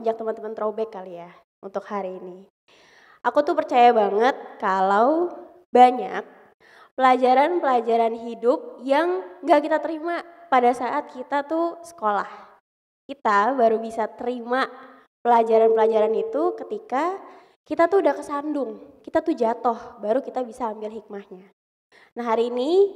ngajak teman-teman throwback kali ya untuk hari ini. Aku tuh percaya banget kalau banyak pelajaran-pelajaran hidup yang gak kita terima pada saat kita tuh sekolah. Kita baru bisa terima pelajaran-pelajaran itu ketika kita tuh udah kesandung, kita tuh jatuh, baru kita bisa ambil hikmahnya. Nah hari ini,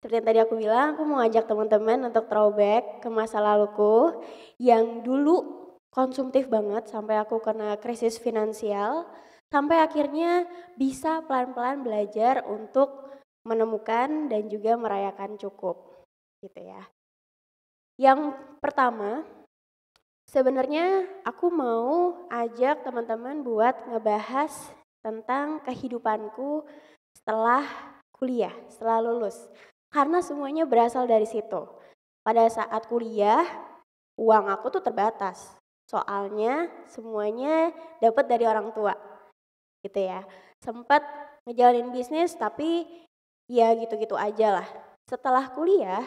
seperti yang tadi aku bilang, aku mau ajak teman-teman untuk throwback ke masa laluku yang dulu konsumtif banget sampai aku kena krisis finansial sampai akhirnya bisa pelan-pelan belajar untuk menemukan dan juga merayakan cukup gitu ya. Yang pertama, sebenarnya aku mau ajak teman-teman buat ngebahas tentang kehidupanku setelah kuliah, setelah lulus. Karena semuanya berasal dari situ. Pada saat kuliah, uang aku tuh terbatas Soalnya semuanya dapat dari orang tua. Gitu ya. Sempat ngejalanin bisnis tapi ya gitu-gitu aja lah. Setelah kuliah,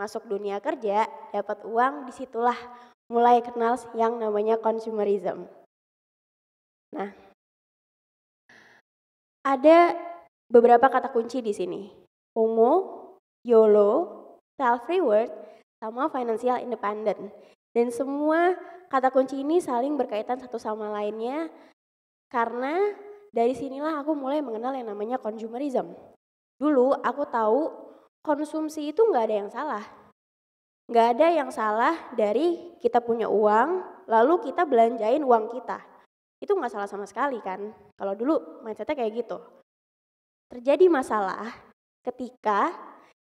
masuk dunia kerja, dapat uang, disitulah mulai kenal yang namanya consumerism. Nah, ada beberapa kata kunci di sini. FOMO, YOLO, self reward, sama financial independent. Dan semua kata kunci ini saling berkaitan satu sama lainnya karena dari sinilah aku mulai mengenal yang namanya consumerism. Dulu aku tahu konsumsi itu nggak ada yang salah. Nggak ada yang salah dari kita punya uang, lalu kita belanjain uang kita. Itu nggak salah sama sekali kan. Kalau dulu mindsetnya kayak gitu. Terjadi masalah ketika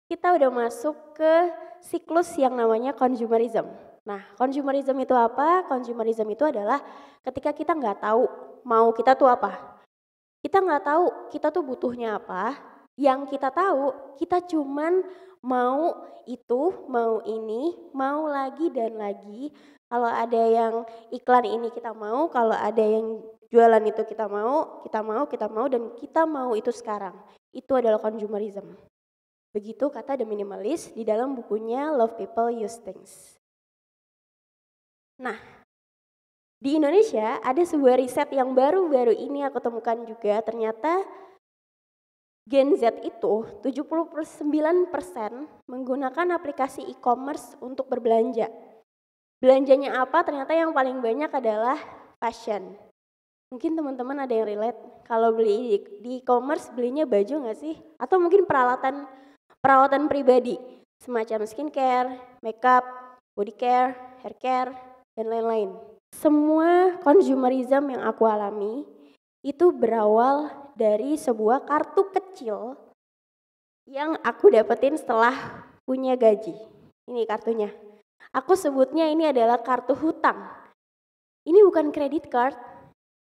kita udah masuk ke siklus yang namanya consumerism. Nah, consumerism itu apa? Consumerism itu adalah ketika kita nggak tahu mau kita tuh apa. Kita nggak tahu kita tuh butuhnya apa. Yang kita tahu kita cuman mau itu, mau ini, mau lagi dan lagi. Kalau ada yang iklan ini kita mau, kalau ada yang jualan itu kita mau, kita mau, kita mau, dan kita mau itu sekarang. Itu adalah consumerism. Begitu kata The Minimalist di dalam bukunya Love People Use Things. Nah, di Indonesia ada sebuah riset yang baru-baru ini aku temukan juga, ternyata Gen Z itu 79% menggunakan aplikasi e-commerce untuk berbelanja. Belanjanya apa? Ternyata yang paling banyak adalah fashion. Mungkin teman-teman ada yang relate kalau beli di e-commerce belinya baju nggak sih? Atau mungkin peralatan perawatan pribadi semacam skincare, makeup, body care, hair care, dan lain-lain. Semua consumerism yang aku alami itu berawal dari sebuah kartu kecil yang aku dapetin setelah punya gaji. Ini kartunya. Aku sebutnya ini adalah kartu hutang. Ini bukan kredit card.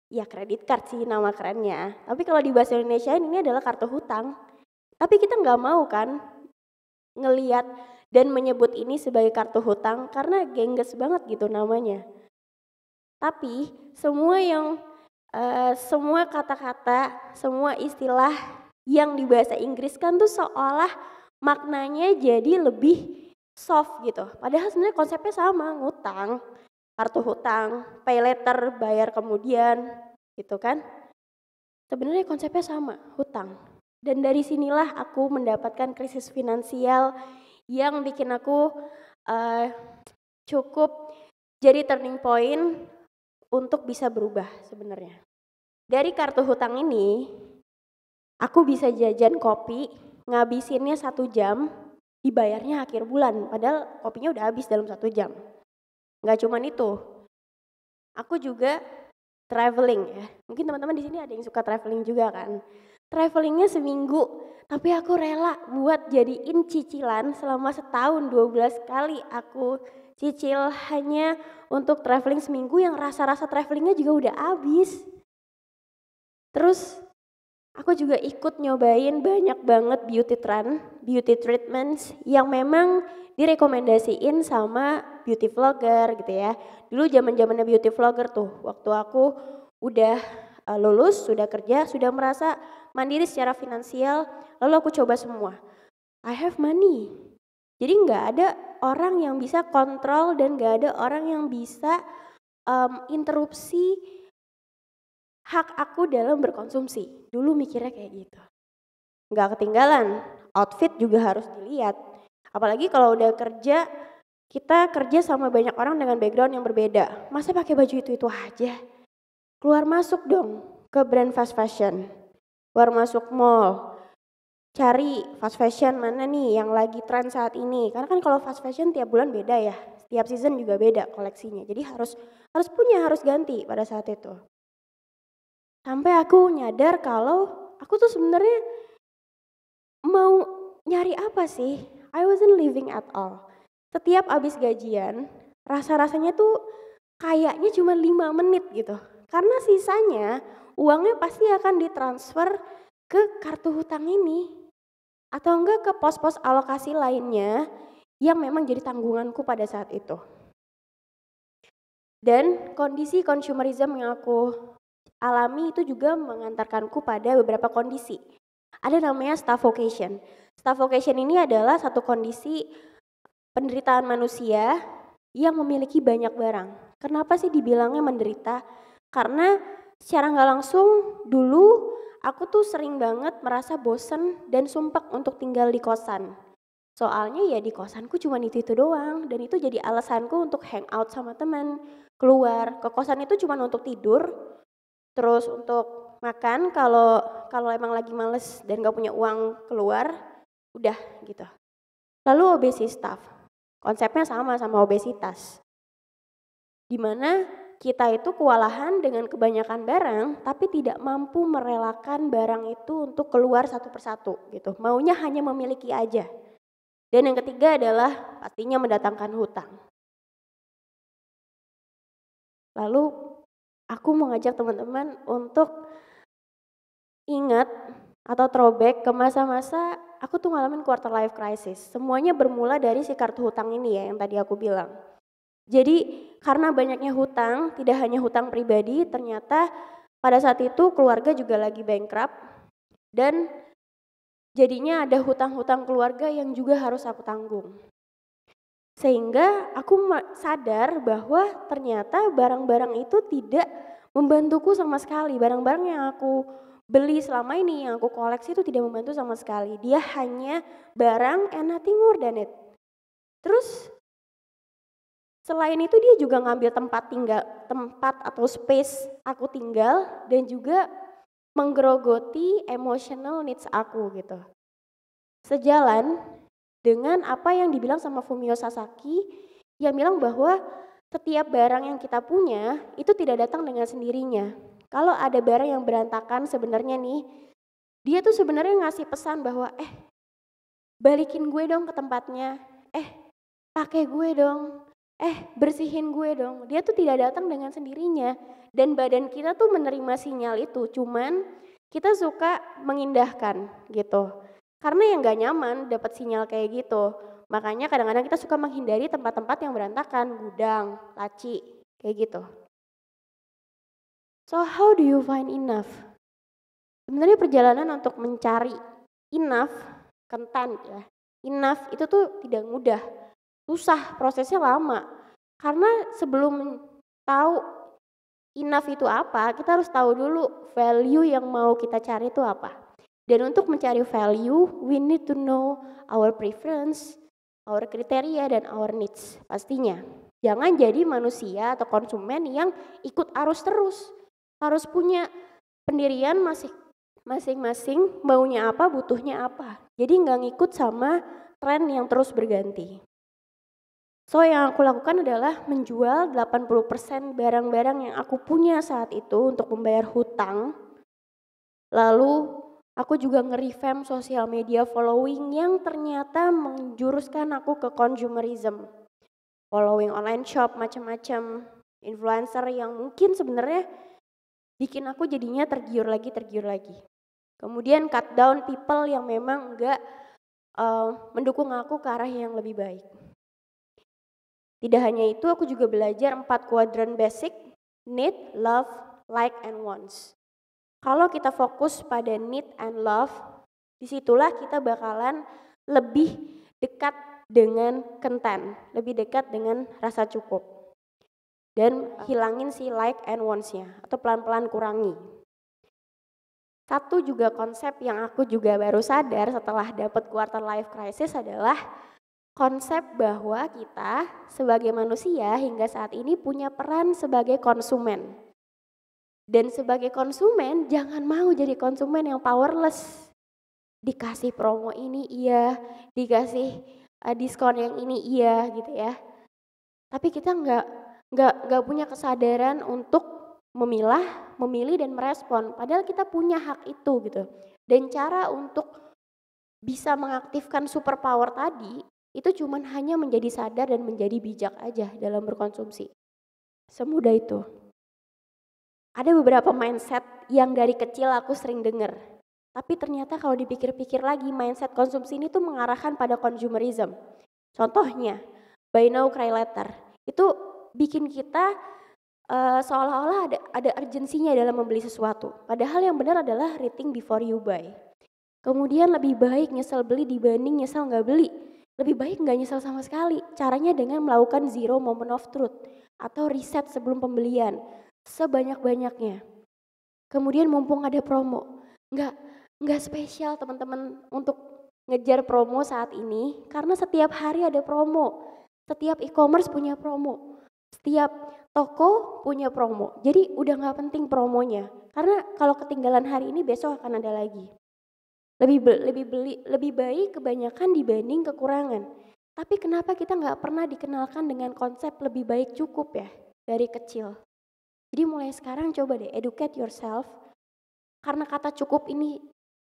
Ya kredit card sih nama kerennya. Tapi kalau di bahasa Indonesia ini adalah kartu hutang. Tapi kita nggak mau kan ngeliat dan menyebut ini sebagai kartu hutang karena gengges banget gitu namanya. Tapi semua yang uh, semua kata-kata, semua istilah yang di bahasa Inggris kan tuh seolah maknanya jadi lebih soft gitu. Padahal sebenarnya konsepnya sama, hutang kartu hutang, pay letter bayar kemudian, gitu kan. Sebenarnya konsepnya sama, hutang. Dan dari sinilah aku mendapatkan krisis finansial yang bikin aku uh, cukup jadi turning point untuk bisa berubah sebenarnya. Dari kartu hutang ini, aku bisa jajan kopi, ngabisinnya satu jam, dibayarnya akhir bulan. Padahal kopinya udah habis dalam satu jam. Nggak cuman itu, aku juga traveling ya. Mungkin teman-teman di sini ada yang suka traveling juga kan. Travelingnya seminggu, tapi aku rela buat jadiin cicilan selama setahun 12 kali aku cicil hanya untuk traveling seminggu yang rasa-rasa travelingnya juga udah habis. Terus aku juga ikut nyobain banyak banget beauty trend, beauty treatments yang memang direkomendasiin sama beauty vlogger gitu ya. Dulu zaman-zamannya beauty vlogger tuh, waktu aku udah eh, lulus, sudah kerja, sudah merasa mandiri secara finansial, lalu aku coba semua. I have money. Jadi nggak ada orang yang bisa kontrol dan nggak ada orang yang bisa um, interupsi hak aku dalam berkonsumsi. Dulu mikirnya kayak gitu. Nggak ketinggalan, outfit juga harus dilihat. Apalagi kalau udah kerja, kita kerja sama banyak orang dengan background yang berbeda. Masa pakai baju itu-itu aja? Keluar masuk dong ke brand fast fashion baru masuk mall cari fast fashion mana nih yang lagi tren saat ini karena kan kalau fast fashion tiap bulan beda ya tiap season juga beda koleksinya jadi harus harus punya harus ganti pada saat itu sampai aku nyadar kalau aku tuh sebenarnya mau nyari apa sih I wasn't living at all setiap abis gajian rasa rasanya tuh kayaknya cuma lima menit gitu karena sisanya uangnya pasti akan ditransfer ke kartu hutang ini atau enggak ke pos-pos alokasi lainnya yang memang jadi tanggunganku pada saat itu. Dan kondisi consumerism yang aku alami itu juga mengantarkanku pada beberapa kondisi. Ada namanya staff vocation. Staff vocation ini adalah satu kondisi penderitaan manusia yang memiliki banyak barang. Kenapa sih dibilangnya menderita? Karena secara nggak langsung dulu aku tuh sering banget merasa bosen dan sumpah untuk tinggal di kosan. Soalnya ya di kosanku cuma itu-itu doang dan itu jadi alasanku untuk hangout sama teman, keluar. Ke kosan itu cuma untuk tidur, terus untuk makan kalau kalau emang lagi males dan gak punya uang keluar, udah gitu. Lalu obesitas, konsepnya sama sama obesitas. Dimana kita itu kewalahan dengan kebanyakan barang, tapi tidak mampu merelakan barang itu untuk keluar satu persatu gitu. Maunya hanya memiliki aja. Dan yang ketiga adalah pastinya mendatangkan hutang. Lalu aku mau ngajak teman-teman untuk ingat atau throwback ke masa-masa aku tuh ngalamin quarter life crisis. Semuanya bermula dari si kartu hutang ini ya yang tadi aku bilang. Jadi karena banyaknya hutang, tidak hanya hutang pribadi, ternyata pada saat itu keluarga juga lagi bankrupt dan jadinya ada hutang-hutang keluarga yang juga harus aku tanggung. Sehingga aku sadar bahwa ternyata barang-barang itu tidak membantuku sama sekali. Barang-barang yang aku beli selama ini, yang aku koleksi itu tidak membantu sama sekali. Dia hanya barang and nothing more than it. Terus Selain itu dia juga ngambil tempat tinggal, tempat atau space aku tinggal dan juga menggerogoti emotional needs aku gitu. Sejalan dengan apa yang dibilang sama Fumio Sasaki yang bilang bahwa setiap barang yang kita punya itu tidak datang dengan sendirinya. Kalau ada barang yang berantakan sebenarnya nih, dia tuh sebenarnya ngasih pesan bahwa eh balikin gue dong ke tempatnya, eh pakai gue dong, eh bersihin gue dong. Dia tuh tidak datang dengan sendirinya. Dan badan kita tuh menerima sinyal itu, cuman kita suka mengindahkan gitu. Karena yang gak nyaman dapat sinyal kayak gitu. Makanya kadang-kadang kita suka menghindari tempat-tempat yang berantakan, gudang, laci, kayak gitu. So how do you find enough? Sebenarnya perjalanan untuk mencari enough, content ya, enough itu tuh tidak mudah susah, prosesnya lama. Karena sebelum tahu enough itu apa, kita harus tahu dulu value yang mau kita cari itu apa. Dan untuk mencari value, we need to know our preference, our kriteria, dan our needs pastinya. Jangan jadi manusia atau konsumen yang ikut arus terus. Harus punya pendirian masing-masing maunya apa, butuhnya apa. Jadi nggak ngikut sama tren yang terus berganti. So yang aku lakukan adalah menjual 80% barang-barang yang aku punya saat itu untuk membayar hutang. Lalu aku juga nge-revamp sosial media following yang ternyata menjuruskan aku ke consumerism. Following online shop macam-macam, influencer yang mungkin sebenarnya bikin aku jadinya tergiur lagi, tergiur lagi. Kemudian cut down people yang memang enggak uh, eh, mendukung aku ke arah yang lebih baik. Tidak hanya itu, aku juga belajar empat kuadran basic, need, love, like, and wants. Kalau kita fokus pada need and love, disitulah kita bakalan lebih dekat dengan kentan, lebih dekat dengan rasa cukup. Dan hilangin si like and wants-nya, atau pelan-pelan kurangi. Satu juga konsep yang aku juga baru sadar setelah dapat quarter life crisis adalah konsep bahwa kita sebagai manusia hingga saat ini punya peran sebagai konsumen. Dan sebagai konsumen jangan mau jadi konsumen yang powerless. Dikasih promo ini iya, dikasih uh, diskon yang ini iya gitu ya. Tapi kita nggak nggak nggak punya kesadaran untuk memilah, memilih dan merespon. Padahal kita punya hak itu gitu. Dan cara untuk bisa mengaktifkan superpower tadi itu cuman hanya menjadi sadar dan menjadi bijak aja dalam berkonsumsi. Semudah itu. Ada beberapa mindset yang dari kecil aku sering dengar. Tapi ternyata kalau dipikir-pikir lagi, mindset konsumsi ini tuh mengarahkan pada consumerism. Contohnya, buy now, cry later. Itu bikin kita uh, seolah-olah ada, ada urgensinya dalam membeli sesuatu. Padahal yang benar adalah rating before you buy. Kemudian lebih baik nyesel beli dibanding nyesel nggak beli lebih baik nggak nyesel sama sekali. Caranya dengan melakukan zero moment of truth atau riset sebelum pembelian sebanyak-banyaknya. Kemudian mumpung ada promo, nggak nggak spesial teman-teman untuk ngejar promo saat ini karena setiap hari ada promo. Setiap e-commerce punya promo. Setiap toko punya promo. Jadi udah nggak penting promonya. Karena kalau ketinggalan hari ini besok akan ada lagi. Lebih be, lebih beli lebih baik kebanyakan dibanding kekurangan. Tapi kenapa kita nggak pernah dikenalkan dengan konsep lebih baik cukup ya dari kecil? Jadi mulai sekarang coba deh educate yourself karena kata cukup ini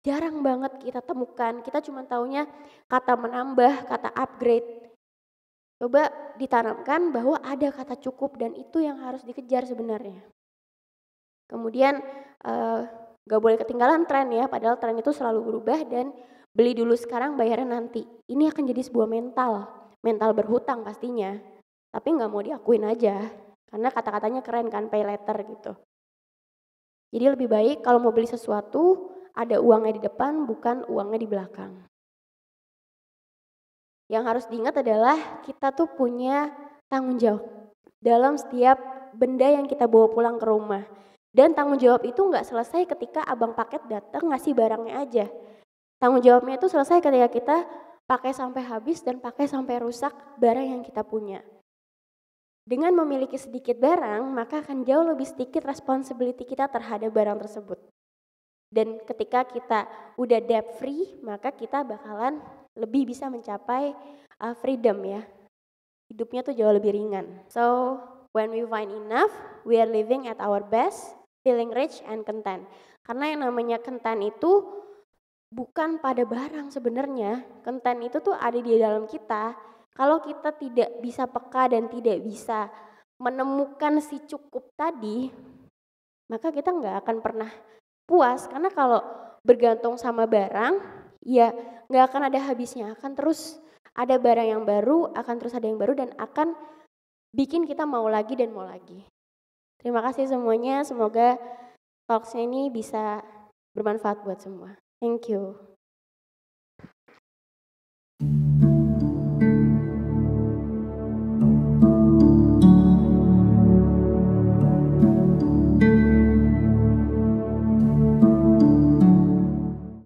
jarang banget kita temukan. Kita cuma taunya kata menambah, kata upgrade. Coba ditanamkan bahwa ada kata cukup dan itu yang harus dikejar sebenarnya. Kemudian eh, Gak boleh ketinggalan tren ya, padahal tren itu selalu berubah dan beli dulu sekarang bayarnya nanti. Ini akan jadi sebuah mental, mental berhutang pastinya. Tapi nggak mau diakuin aja, karena kata-katanya keren kan, pay letter gitu. Jadi lebih baik kalau mau beli sesuatu, ada uangnya di depan, bukan uangnya di belakang. Yang harus diingat adalah kita tuh punya tanggung jawab dalam setiap benda yang kita bawa pulang ke rumah dan tanggung jawab itu nggak selesai ketika abang paket datang ngasih barangnya aja. Tanggung jawabnya itu selesai ketika kita pakai sampai habis dan pakai sampai rusak barang yang kita punya. Dengan memiliki sedikit barang, maka akan jauh lebih sedikit responsibility kita terhadap barang tersebut. Dan ketika kita udah debt free, maka kita bakalan lebih bisa mencapai uh, freedom ya. Hidupnya tuh jauh lebih ringan. So, when we find enough, we are living at our best feeling rich and content. Karena yang namanya content itu bukan pada barang sebenarnya. Content itu tuh ada di dalam kita. Kalau kita tidak bisa peka dan tidak bisa menemukan si cukup tadi, maka kita nggak akan pernah puas. Karena kalau bergantung sama barang, ya nggak akan ada habisnya. Akan terus ada barang yang baru, akan terus ada yang baru dan akan bikin kita mau lagi dan mau lagi. Terima kasih semuanya. Semoga talks ini bisa bermanfaat buat semua. Thank you.